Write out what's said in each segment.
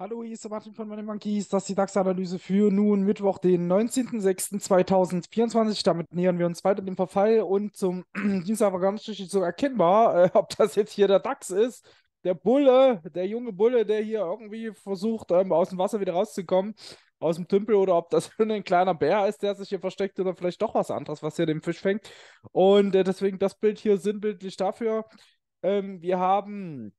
Hallo, hier ist der Martin von Money Monkeys. Das ist die DAX-Analyse für nun Mittwoch, den 19.06.2024. Damit nähern wir uns weiter dem Verfall und zum Dienstag war ganz richtig so erkennbar, äh, ob das jetzt hier der DAX ist. Der Bulle, der junge Bulle, der hier irgendwie versucht, ähm, aus dem Wasser wieder rauszukommen, aus dem Tümpel, oder ob das ein kleiner Bär ist, der sich hier versteckt, oder vielleicht doch was anderes, was hier den Fisch fängt. Und äh, deswegen das Bild hier sinnbildlich dafür. Ähm, wir haben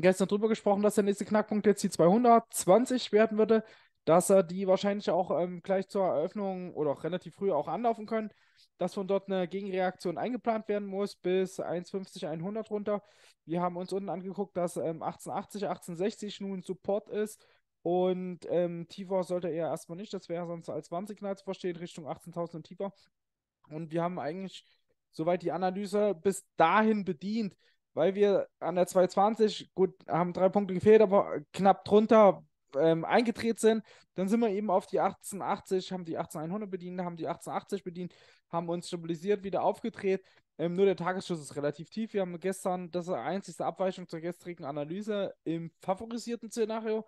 gestern drüber gesprochen, dass der nächste Knackpunkt jetzt die 220 werden würde, dass er die wahrscheinlich auch ähm, gleich zur Eröffnung oder auch relativ früh auch anlaufen können, dass von dort eine Gegenreaktion eingeplant werden muss bis 1,50, 100 runter. Wir haben uns unten angeguckt, dass ähm, 1880, 1860 nun Support ist und ähm, tiefer sollte er erstmal nicht, das wäre sonst als Warnsignal zu verstehen, Richtung 18.000 und tiefer. Und wir haben eigentlich soweit die Analyse bis dahin bedient weil wir an der 220, gut, haben drei Punkte gefehlt, aber knapp drunter ähm, eingedreht sind. Dann sind wir eben auf die 1880, haben die 18100 bedient, haben die 1880 bedient, haben uns stabilisiert, wieder aufgedreht. Ähm, nur der Tagesschuss ist relativ tief. Wir haben gestern, das ist die einzige Abweichung zur gestrigen Analyse im favorisierten Szenario.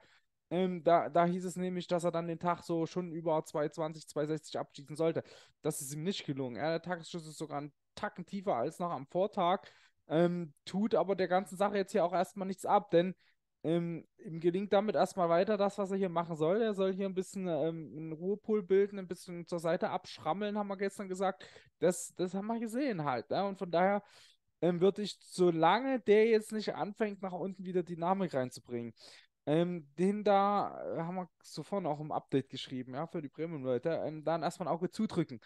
Ähm, da, da hieß es nämlich, dass er dann den Tag so schon über 220, 260 abschießen sollte. Das ist ihm nicht gelungen. Ja, der Tagesschuss ist sogar einen Tacken tiefer als noch am Vortag ähm, tut aber der ganzen Sache jetzt hier auch erstmal nichts ab, denn ähm, ihm gelingt damit erstmal weiter das, was er hier machen soll. Er soll hier ein bisschen ähm, einen Ruhepol bilden, ein bisschen zur Seite abschrammeln, haben wir gestern gesagt. Das, das haben wir gesehen halt. Ne? Und von daher ähm, würde ich, solange der jetzt nicht anfängt, nach unten wieder Dynamik reinzubringen, ähm, den da äh, haben wir sofort auch im Update geschrieben, ja, für die Premium-Leute, ähm, dann erstmal ein Auge zudrücken.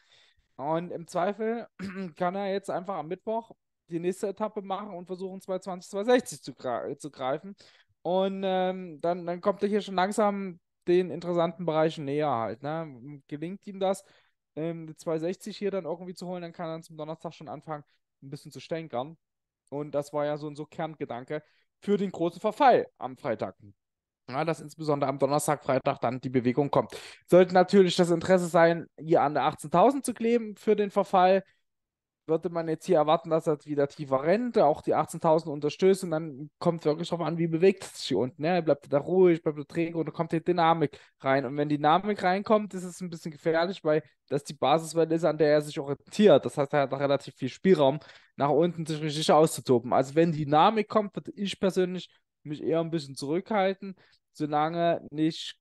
Und im Zweifel kann er jetzt einfach am Mittwoch die nächste Etappe machen und versuchen 220, 260 zu, äh, zu greifen. Und ähm, dann, dann kommt er hier schon langsam den interessanten Bereichen näher halt. Ne? Gelingt ihm das, ähm, 260 hier dann irgendwie zu holen, dann kann er dann zum Donnerstag schon anfangen, ein bisschen zu stänkern. Und das war ja so ein so Kerngedanke für den großen Verfall am Freitag. Ja, dass insbesondere am Donnerstag, Freitag dann die Bewegung kommt. Sollte natürlich das Interesse sein, hier an der 18.000 zu kleben für den Verfall würde man jetzt hier erwarten, dass er wieder tiefer rennt, auch die 18.000 unterstößt und dann kommt wirklich drauf an, wie bewegt es sich hier unten. Ne? Bleibt da ruhig, bleibt er träge und dann kommt die Dynamik rein. Und wenn die Dynamik reinkommt, ist es ein bisschen gefährlich, weil das die Basiswelle ist, an der er sich orientiert. Das heißt, er hat noch relativ viel Spielraum, nach unten sich richtig auszutoben. Also wenn Dynamik kommt, würde ich persönlich mich eher ein bisschen zurückhalten, solange nicht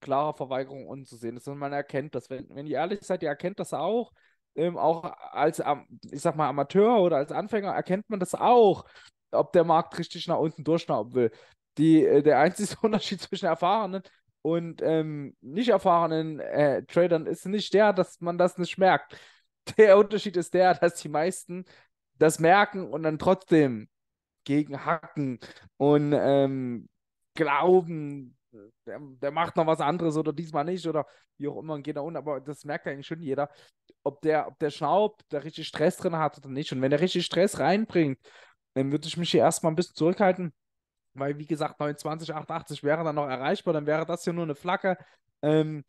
klare Verweigerung unten zu sehen ist. Und man erkennt das. Wenn, wenn ihr ehrlich seid, ihr erkennt das auch ähm, auch als, ich sag mal, Amateur oder als Anfänger erkennt man das auch, ob der Markt richtig nach unten durchschnauben will. Die, äh, der einzige Unterschied zwischen erfahrenen und ähm, nicht erfahrenen äh, Tradern ist nicht der, dass man das nicht merkt. Der Unterschied ist der, dass die meisten das merken und dann trotzdem gegenhacken und ähm, glauben, der, der, macht noch was anderes oder diesmal nicht oder wie auch immer und geht da unten. Aber das merkt eigentlich schon jeder, ob der, ob der Schnaub da richtig Stress drin hat oder nicht. Und wenn der richtig Stress reinbringt, dann würde ich mich hier erstmal ein bisschen zurückhalten, weil wie gesagt, 29, 88 wäre dann noch erreichbar, dann wäre das hier nur eine Flagge. Ähm,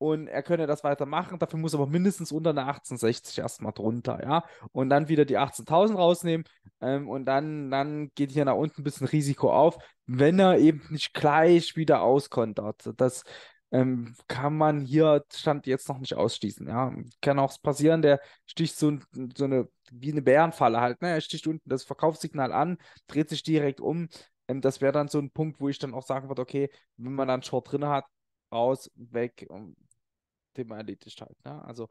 und er könne das weitermachen. Dafür muss er aber mindestens unter eine 1860 erstmal drunter, ja. Und dann wieder die 18.000 rausnehmen ähm, und dann, dann geht hier nach unten ein bisschen Risiko auf, wenn er eben nicht gleich wieder auskontert. Das ähm, kann man hier Stand jetzt noch nicht ausschließen, ja. Kann auch passieren, der sticht so, so eine, wie eine Bärenfalle halt, ne. Er sticht unten das Verkaufssignal an, dreht sich direkt um. Ähm, das wäre dann so ein Punkt, wo ich dann auch sagen würde, okay, wenn man dann Short drin hat, raus, weg, Thema erledigt halt. Ne? Also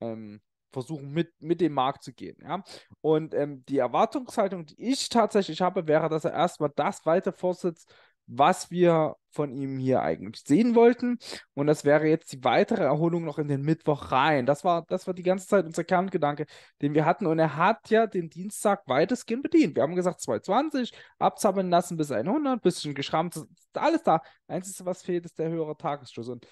ähm, versuchen, mit, mit dem Markt zu gehen. Ja? Und ähm, die Erwartungshaltung, die ich tatsächlich habe, wäre, dass er erstmal das weiter fortsetzt, was wir von ihm hier eigentlich sehen wollten. Und das wäre jetzt die weitere Erholung noch in den Mittwoch rein. Das war, das war die ganze Zeit unser Kerngedanke, den wir hatten. Und er hat ja den Dienstag weitestgehend bedient. Wir haben gesagt 220, abzappeln lassen bis 100, bisschen geschrammt, alles da. Einziges, was fehlt, ist der höhere Tagesschluss. Und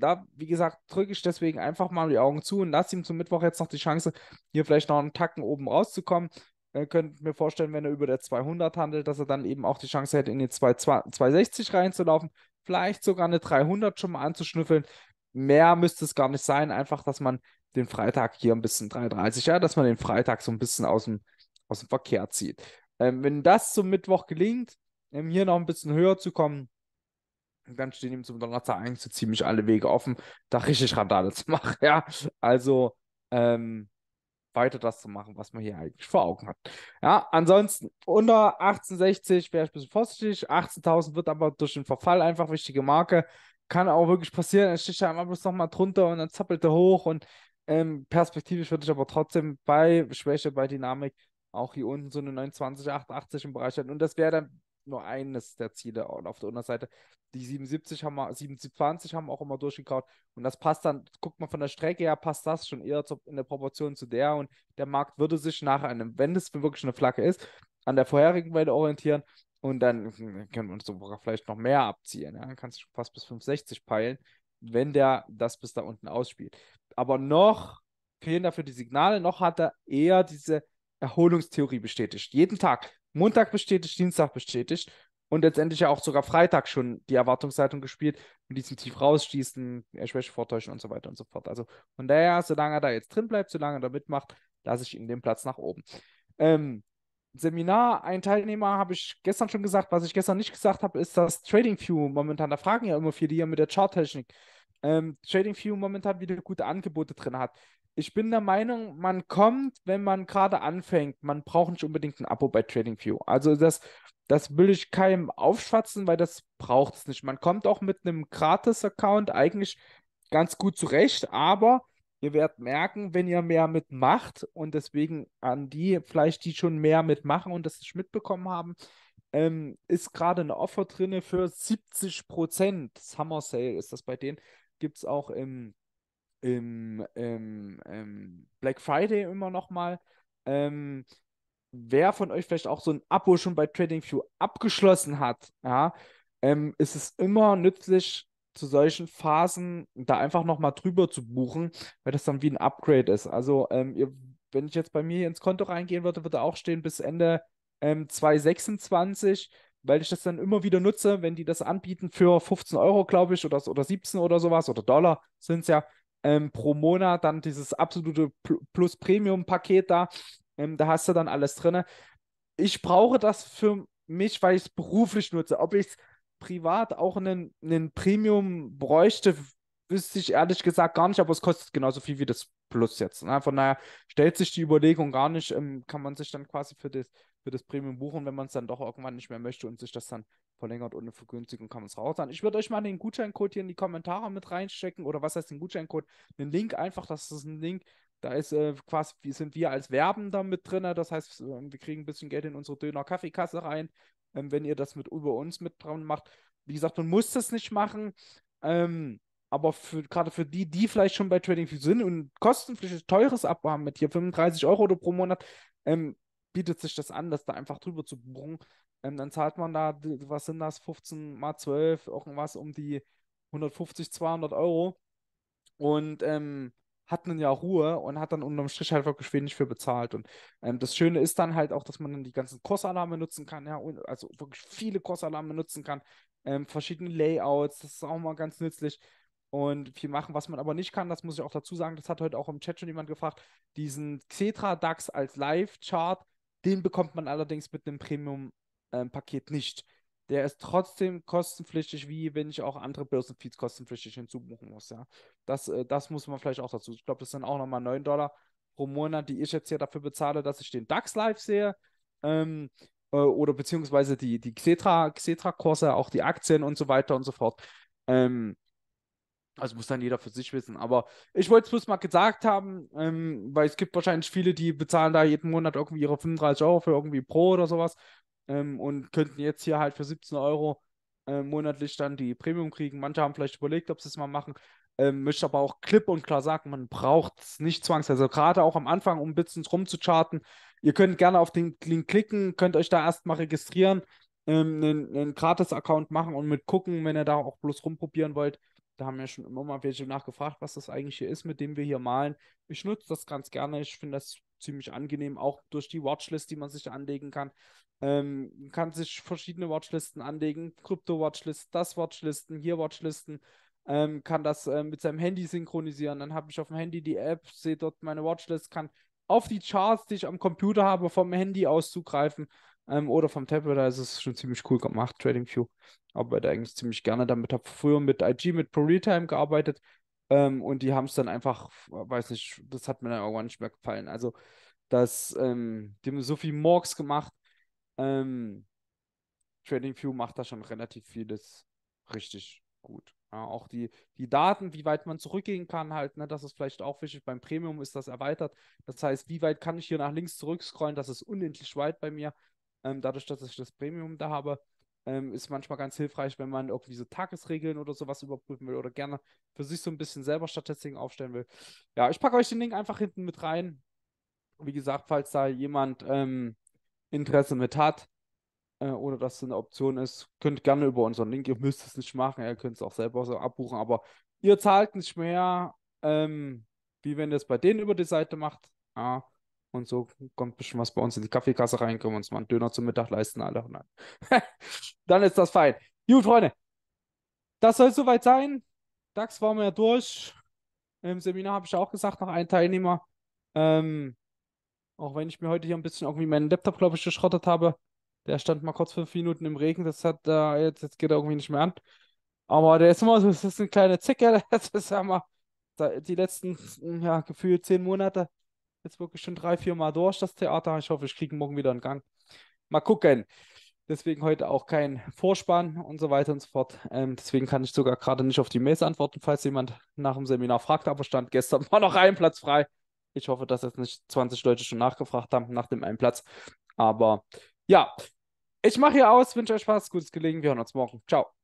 da, wie gesagt, drücke ich deswegen einfach mal die Augen zu und lasse ihm zum Mittwoch jetzt noch die Chance, hier vielleicht noch einen Tacken oben rauszukommen. Ihr äh, könnt mir vorstellen, wenn er über der 200 handelt, dass er dann eben auch die Chance hätte, in die 260 reinzulaufen, vielleicht sogar eine 300 schon mal anzuschnüffeln. Mehr müsste es gar nicht sein, einfach, dass man den Freitag hier ein bisschen 330, ja, dass man den Freitag so ein bisschen aus dem, aus dem Verkehr zieht. Ähm, wenn das zum Mittwoch gelingt, ähm, hier noch ein bisschen höher zu kommen, dann stehen ihm zum Donnerstag eigentlich so ziemlich alle Wege offen, da richtig Randale zu machen. Ja, also ähm, weiter das zu machen, was man hier eigentlich vor Augen hat. Ja, ansonsten unter 1860 wäre ich ein bisschen vorsichtig. 18.000 wird aber durch den Verfall einfach wichtige Marke. Kann auch wirklich passieren. Dann sticht er einmal bloß nochmal drunter und dann zappelt er hoch. Und ähm, perspektivisch würde ich aber trotzdem bei Schwäche, bei Dynamik auch hier unten so eine 29, 88 im Bereich halten. Und das wäre dann nur eines der Ziele auf der Unterseite. Die 77 haben wir, 27 haben auch immer durchgekaut und das passt dann, guckt man von der Strecke her, passt das schon eher zu, in der Proportion zu der und der Markt würde sich nach einem, wenn es wirklich eine Flagge ist, an der vorherigen Welle orientieren und dann können wir uns sogar vielleicht noch mehr abziehen. Ja? Dann kannst du fast bis 560 peilen, wenn der das bis da unten ausspielt. Aber noch fehlen dafür die Signale, noch hat er eher diese Erholungstheorie bestätigt. Jeden Tag Montag bestätigt, Dienstag bestätigt und letztendlich ja auch sogar Freitag schon die Erwartungshaltung gespielt mit diesem tief rausschießen, Schwäche vortäuschen und so weiter und so fort. Also von daher, solange er da jetzt drin bleibt, solange er da mitmacht, lasse ich ihm den Platz nach oben. Ähm, Seminar, ein Teilnehmer habe ich gestern schon gesagt, was ich gestern nicht gesagt habe, ist dass Trading View momentan. Da fragen ja immer viele hier mit der Charttechnik. Ähm, Trading View momentan wieder gute Angebote drin hat ich bin der Meinung, man kommt, wenn man gerade anfängt. Man braucht nicht unbedingt ein Abo bei TradingView. Also das, das will ich keinem aufschwatzen, weil das braucht es nicht. Man kommt auch mit einem Gratis-Account eigentlich ganz gut zurecht, aber ihr werdet merken, wenn ihr mehr mitmacht und deswegen an die vielleicht, die schon mehr mitmachen und das nicht mitbekommen haben, ähm, ist gerade eine Offer drinne für 70 Summer Sale ist das bei denen. Gibt es auch im im, im, im Black Friday immer nochmal. Ähm, wer von euch vielleicht auch so ein Abo schon bei TradingView abgeschlossen hat, ja, ähm, ist es immer nützlich, zu solchen Phasen da einfach nochmal drüber zu buchen, weil das dann wie ein Upgrade ist. Also, ähm, ihr, wenn ich jetzt bei mir ins Konto reingehen würde, würde auch stehen bis Ende ähm, 2026, weil ich das dann immer wieder nutze, wenn die das anbieten für 15 Euro, glaube ich, oder, oder 17 oder sowas, oder Dollar sind es ja, ähm, pro Monat, dann dieses absolute Plus-Premium-Paket da. Ähm, da hast du dann alles drin. Ich brauche das für mich, weil ich es beruflich nutze. Ob ich es privat auch einen, einen Premium bräuchte, wüsste ich ehrlich gesagt gar nicht, aber es kostet genauso viel wie das Plus jetzt. Ne? Von daher stellt sich die Überlegung gar nicht, ähm, kann man sich dann quasi für das für das Premium buchen, wenn man es dann doch irgendwann nicht mehr möchte und sich das dann verlängert ohne Vergünstigung kann man es raus sein. Ich würde euch mal den Gutscheincode hier in die Kommentare mit reinstecken oder was heißt den Gutscheincode? Den Link einfach, das ist ein Link, da ist äh, quasi, sind wir als Werbender mit drin, das heißt, wir kriegen ein bisschen Geld in unsere Döner-Kaffeekasse rein, ähm, wenn ihr das mit über uns mit dran macht. Wie gesagt, man muss das nicht machen, ähm, aber gerade für die, die vielleicht schon bei Trading View sind und kostenpflichtig teures Abo haben mit hier 35 Euro pro Monat, ähm, bietet sich das an, das da einfach drüber zu buchen. Ähm, dann zahlt man da, was sind das, 15 mal 12, irgendwas um die 150, 200 Euro und ähm, hat dann ja Ruhe und hat dann unterm Strich halt wirklich wenig für bezahlt. Und ähm, das Schöne ist dann halt auch, dass man dann die ganzen Kursalarme nutzen kann, ja, also wirklich viele Kursalarme nutzen kann, ähm, verschiedene Layouts, das ist auch mal ganz nützlich und viel machen. Was man aber nicht kann, das muss ich auch dazu sagen, das hat heute auch im Chat schon jemand gefragt, diesen Xetra DAX als Live-Chart den bekommt man allerdings mit einem Premium-Paket nicht. Der ist trotzdem kostenpflichtig, wie wenn ich auch andere Börsenfeeds kostenpflichtig hinzubuchen muss. Ja? Das, äh, das muss man vielleicht auch dazu. Ich glaube, das sind auch nochmal 9 Dollar pro Monat, die ich jetzt hier dafür bezahle, dass ich den DAX live sehe. Ähm, äh, oder beziehungsweise die, die Xetra, Xetra-Kurse, auch die Aktien und so weiter und so fort. Ähm, also muss dann jeder für sich wissen. Aber ich wollte es bloß mal gesagt haben, ähm, weil es gibt wahrscheinlich viele, die bezahlen da jeden Monat irgendwie ihre 35 Euro für irgendwie Pro oder sowas ähm, und könnten jetzt hier halt für 17 Euro äh, monatlich dann die Premium kriegen. Manche haben vielleicht überlegt, ob sie es mal machen. Ähm, möchte aber auch klipp und klar sagen, man braucht es nicht zwangsweise. Also gerade auch am Anfang, um ein bisschen rumzucharten. Ihr könnt gerne auf den Link klicken, könnt euch da erstmal registrieren, ähm, einen, einen Gratis-Account machen und mit gucken, wenn ihr da auch bloß rumprobieren wollt. Da haben ja schon immer mal welche nachgefragt, was das eigentlich hier ist, mit dem wir hier malen. Ich nutze das ganz gerne. Ich finde das ziemlich angenehm, auch durch die Watchlist, die man sich anlegen kann. Ähm, man kann sich verschiedene Watchlisten anlegen, Krypto-Watchlist, das Watchlisten, hier Watchlisten. Ähm, kann das äh, mit seinem Handy synchronisieren. Dann habe ich auf dem Handy die App, sehe dort meine Watchlist, kann auf die Charts, die ich am Computer habe, vom Handy aus zugreifen ähm, oder vom Tablet, da ist es schon ziemlich cool gemacht, TradingView. Arbeite eigentlich ziemlich gerne damit. Habe früher mit IG, mit ProRealTime gearbeitet ähm, und die haben es dann einfach, weiß nicht, das hat mir dann irgendwann nicht mehr gefallen. Also, dass ähm, die haben so viel Morgs gemacht. Ähm, TradingView macht da schon relativ vieles richtig gut. Ja, auch die, die Daten, wie weit man zurückgehen kann, halt, ne, das ist vielleicht auch wichtig. Beim Premium ist das erweitert. Das heißt, wie weit kann ich hier nach links zurückscrollen? Das ist unendlich weit bei mir. Ähm, dadurch, dass ich das Premium da habe, ähm, ist manchmal ganz hilfreich, wenn man irgendwie so Tagesregeln oder sowas überprüfen will oder gerne für sich so ein bisschen selber Statistiken aufstellen will. Ja, ich packe euch den Link einfach hinten mit rein. Wie gesagt, falls da jemand ähm, Interesse mit hat äh, oder das so eine Option ist, könnt gerne über unseren Link, ihr müsst es nicht machen, ihr könnt es auch selber so abbuchen, aber ihr zahlt nicht mehr, ähm, wie wenn ihr es bei denen über die Seite macht. Ja, und so kommt bestimmt was bei uns in die Kaffeekasse rein, können wir uns mal einen Döner zum Mittag leisten, alle. Nein. dann, ist das fein. Gut, Freunde, das soll soweit sein. DAX waren wir ja durch. Im Seminar habe ich auch gesagt, noch ein Teilnehmer. Ähm, auch wenn ich mir heute hier ein bisschen irgendwie meinen Laptop, glaube ich, geschrottet habe. Der stand mal kurz fünf Minuten im Regen. Das hat äh, jetzt, jetzt geht er irgendwie nicht mehr an. Aber der ist immer so, das ist eine kleine Zicke. Das ist ja mal die letzten, ja, gefühlt zehn Monate jetzt wirklich schon drei, vier Mal durch das Theater. Ich hoffe, ich kriege morgen wieder einen Gang. Mal gucken. Deswegen heute auch kein Vorspann und so weiter und so fort. Ähm, deswegen kann ich sogar gerade nicht auf die Mails antworten, falls jemand nach dem Seminar fragt. Aber stand gestern war noch ein Platz frei. Ich hoffe, dass jetzt nicht 20 Leute schon nachgefragt haben nach dem einen Platz. Aber ja, ich mache hier aus, wünsche euch Spaß, gutes Gelegen. Wir hören uns morgen. Ciao.